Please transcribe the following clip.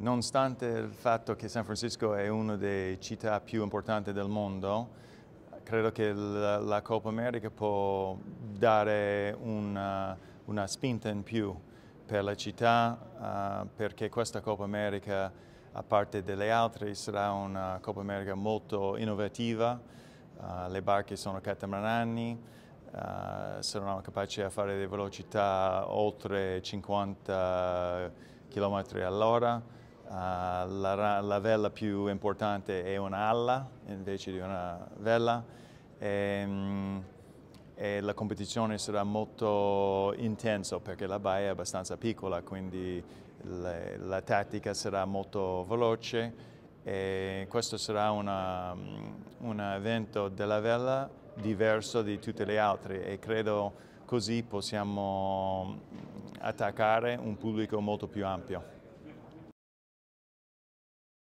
nonostante il fatto che San Francisco è una delle città più importanti del mondo, credo che la, la Coppa America può dare una, uh, una, spinta in più per la città, uh, perché questa Coppa America, a parte delle altre, sarà una Coppa America molto innovativa, uh, le barche sono catamaranani, Uh, saranno capaci di fare velocità oltre 50 km all'ora. Ah, la, la, vela più importante è un'alla invece di una vela e, ehm, e la competizione sarà molto intensa perché la baia è abbastanza piccola quindi le, la tattica sarà molto veloce e questo sarà una, un evento della vela diverso di tutte le altre e credo così possiamo attaccare un pubblico molto più ampio.